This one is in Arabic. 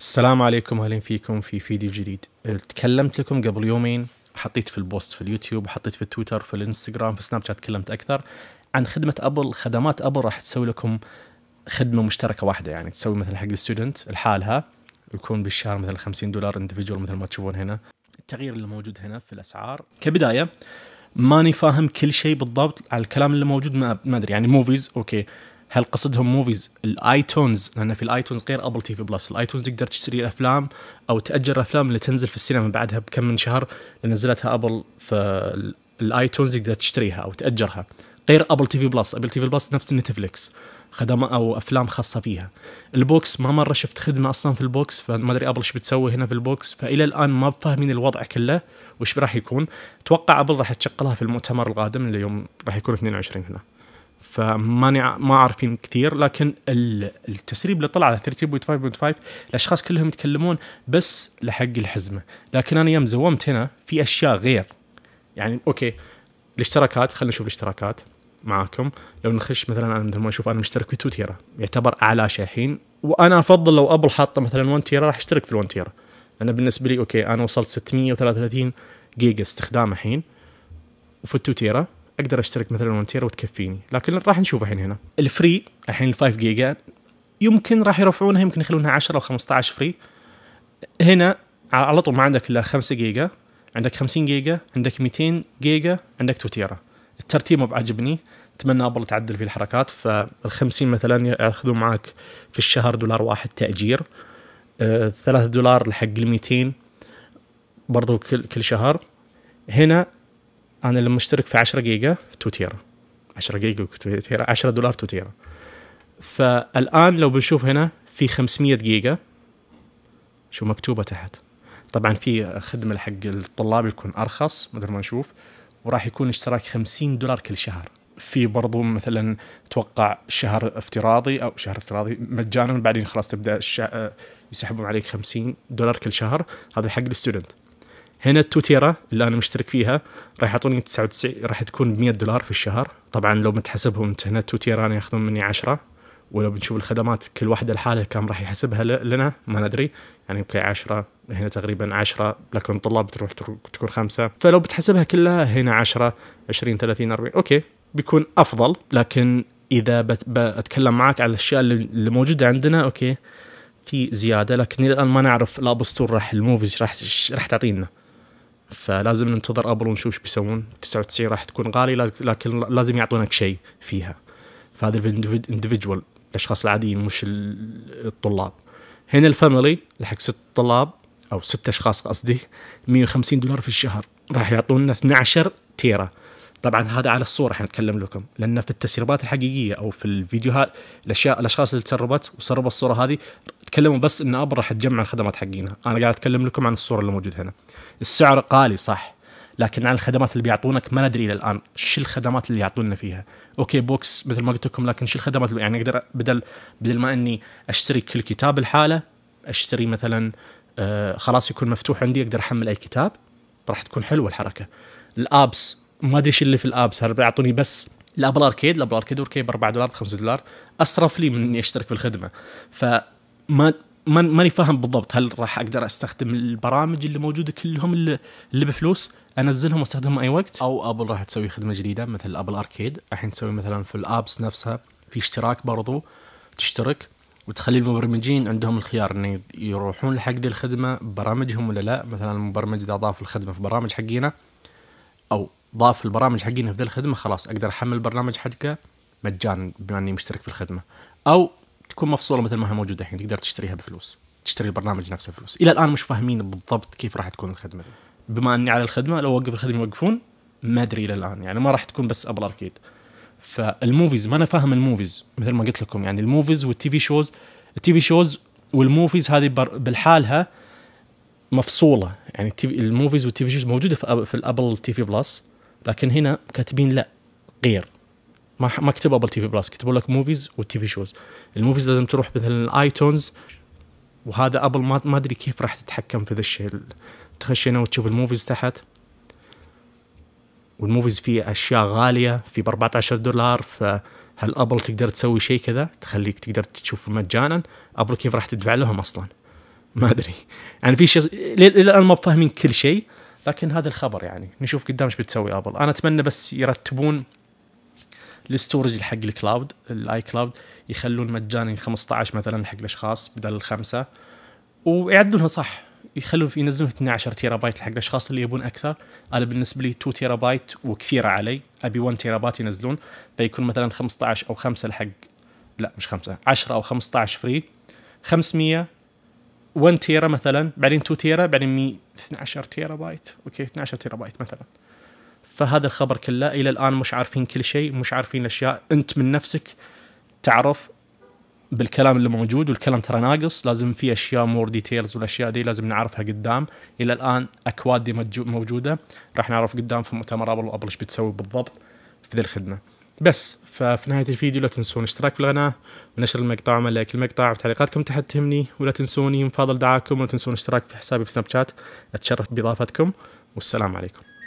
السلام عليكم اهلا فيكم في فيديو جديد تكلمت لكم قبل يومين حطيت في البوست في اليوتيوب حطيت في تويتر في الانستغرام في سناب شات تكلمت اكثر عن خدمه ابل خدمات ابل راح تسوي لكم خدمه مشتركه واحده يعني تسوي مثلا حق الستودنت لحالها يكون بالشهر مثلا 50 دولار اندفجوال مثل ما تشوفون هنا التغيير اللي موجود هنا في الاسعار كبدايه ماني فاهم كل شيء بالضبط على الكلام اللي موجود ما ادري يعني موفيز اوكي هل قصدهم موفيز الايتونز لان في الايتونز غير ابل تي في بلس الايتونز تقدر تشتري الافلام او تاجر الافلام اللي تنزل في السينما بعدها بكم من شهر نزلتها ابل فالايتونز تقدر تشتريها او تاجرها غير ابل تي في بلس ابل تي في بلس نفس نتفليكس خدمة او افلام خاصه فيها البوكس ما مره شفت خدمه اصلا في البوكس فما ادري ابل ايش بتسوي هنا في البوكس فالى الان ما فاهمين الوضع كله وش راح يكون اتوقع ابل راح تشقلها في المؤتمر القادم اللي يوم راح يكون 22 هنا فماني ما عارفين كثير لكن التسريب اللي طلع على 30.5.5 الاشخاص كلهم يتكلمون بس لحق الحزمه لكن انا يوم زومت هنا في اشياء غير يعني اوكي الاشتراكات خلينا نشوف الاشتراكات معاكم لو نخش مثلا انا مثل ما اشوف انا مشترك في 2 تيرا يعتبر اعلى شيء الحين وانا افضل لو ابل حاطه مثلا 1 تيرا راح اشترك في ال 1 تيرا لان بالنسبه لي اوكي انا وصلت 633 جيجا استخدام الحين وفي 2 تيرا اقدر اشترك مثلا تيرا وتكفيني لكن راح نشوف الحين هنا الفري الحين ال 5 جيجا يمكن راح يرفعونها يمكن يخلونها 10 او 15 فري هنا على طول ما عندك الا 5 جيجا عندك 50 جيجا عندك 200 جيجا عندك توتيرا الترتيب ما بعجبني اتمنى ابل تعدل في الحركات فال 50 مثلا ياخذون معك في الشهر دولار واحد تاجير 3 آه، دولار لحق ال 200 برضو كل كل شهر هنا انا لما اشترك في 10 جيجا 2 تيرا 10 جيجا 2 تيرا 10 دولار 2 تيرا فالان لو بنشوف هنا في 500 جيجا شو مكتوبه تحت طبعا في خدمه حق الطلاب يكون ارخص مثل ما نشوف وراح يكون اشتراك 50 دولار كل شهر في برضو مثلا توقع شهر افتراضي او شهر افتراضي مجانا بعدين خلاص تبدا الشا... يسحبون عليك 50 دولار كل شهر هذا حق الستودنت هنا التوتيرا اللي انا مشترك فيها راح يعطوني 99 راح تكون ب 100 دولار في الشهر طبعا لو بتحسبهم انت هنا التوتيرا انا ياخذون مني 10 ولو بنشوف الخدمات كل واحده لحالها كم راح يحسبها لنا ما ندري يعني يمكن 10 هنا تقريبا 10 لكن طلاب بتروح تكون خمسه فلو بتحسبها كلها هنا 10 20 30 40 اوكي بيكون افضل لكن اذا بتكلم معك على الاشياء اللي موجوده عندنا اوكي في زياده لكن الان ما نعرف الاب ستور راح الموفيز راح راح تعطينا فلازم ننتظر ابل ونشوف ايش بيسوون 99 راح تكون غاليه لكن لازم يعطونك شيء فيها فهذا الاندفجوال الاشخاص العاديين مش الطلاب هنا الفاميلي لحق ست طلاب او ست اشخاص قصدي 150 دولار في الشهر راح يعطونا 12 تيرا طبعا هذا على الصوره احنا نتكلم لكم لان في التسريبات الحقيقيه او في الفيديوهات الاشياء الاشخاص اللي تسربت وسربوا الصوره هذه تكلموا بس ان ابل راح تجمع الخدمات حقينا انا قاعد اتكلم لكم عن الصوره اللي موجوده هنا السعر غالي صح لكن عن الخدمات اللي بيعطونك ما ندري الى الان شو الخدمات اللي يعطونا فيها اوكي بوكس مثل ما قلت لكم لكن شو الخدمات اللي يعني اقدر بدل بدل ما اني اشتري كل كتاب الحالة اشتري مثلا آه، خلاص يكون مفتوح عندي اقدر احمل اي كتاب راح تكون حلوه الحركه الابس ما ادري ايش اللي في الابس صار بيعطوني بس الابل اركيد الابل اركيد اوكي ب 4 دولار ب 5 دولار اصرف لي من اني اشترك في الخدمه فما ماني فاهم بالضبط هل راح اقدر استخدم البرامج اللي موجوده كلهم اللي, اللي بفلوس انزلهم واستخدمهم اي وقت او ابل راح تسوي خدمه جديده مثل ابل اركيد الحين تسوي مثلا في الابس نفسها في اشتراك برضو تشترك وتخلي المبرمجين عندهم الخيار ان يروحون لحق دي الخدمه ببرامجهم ولا لا مثلا المبرمج اذا اضاف الخدمه في برامج حقينا او ضاف البرامج حقنا في ذي الخدمه خلاص اقدر احمل البرنامج حقك مجانا بما اني مشترك في الخدمه او تكون مفصوله مثل ما هي موجوده الحين تقدر تشتريها بفلوس تشتري البرنامج نفسه بفلوس الى الان مش فاهمين بالضبط كيف راح تكون الخدمه دي. بما اني على الخدمه لو وقف الخدمه يوقفون ما ادري الى الان يعني ما راح تكون بس ابل اركيد فالموفيز ما انا فاهم الموفيز مثل ما قلت لكم يعني الموفيز والتي في شوز التي في شوز والموفيز هذه بالحالها مفصوله يعني الموفيز في شوز موجوده في, في الابل تي في بلس لكن هنا كاتبين لا غير ما ما كتبوا ابل تي في بلس كتبوا لك موفيز والتي في شوز الموفيز لازم تروح مثلا الايتونز وهذا ابل ما ادري كيف راح تتحكم في ذا الشيء تخش هنا وتشوف الموفيز تحت والموفيز فيه اشياء غاليه في ب 14 دولار فهل ابل تقدر تسوي شيء كذا تخليك تقدر تشوف مجانا ابل كيف راح تدفع لهم اصلا ما ادري يعني في شيء الان ما بفاهمين كل شيء لكن هذا الخبر يعني نشوف قدام ايش بتسوي ابل انا اتمنى بس يرتبون الاستورج حق الكلاود الاي كلاود يخلون مجاني 15 مثلا حق الاشخاص بدل الخمسه ويعدلونها صح يخلون ينزلون 12 تيرا بايت حق الاشخاص اللي يبون اكثر انا بالنسبه لي 2 تيرا بايت وكثيره علي ابي 1 تيرا بايت ينزلون فيكون مثلا 15 او 5 لحق لا مش 5 10 او 15 فري 500 1 تيرا مثلا بعدين 2 تيرا بعدين 12 تيرا بايت اوكي 12 تيرا بايت مثلا فهذا الخبر كله الى الان مش عارفين كل شيء مش عارفين الاشياء انت من نفسك تعرف بالكلام اللي موجود والكلام ترى ناقص لازم في اشياء مور ديتيلز والاشياء دي لازم نعرفها قدام الى الان اكواد دي موجوده راح نعرف قدام في مؤتمر ابل وابل ايش بتسوي بالضبط في ذي الخدمه بس ففي نهاية الفيديو لا تنسون الاشتراك في القناة ونشر المقطع وعمل لايك المقطع وتعليقاتكم تحت تهمني ولا تنسوني من فضل دعاكم ولا تنسون الاشتراك في حسابي في سناب شات أتشرف بإضافتكم والسلام عليكم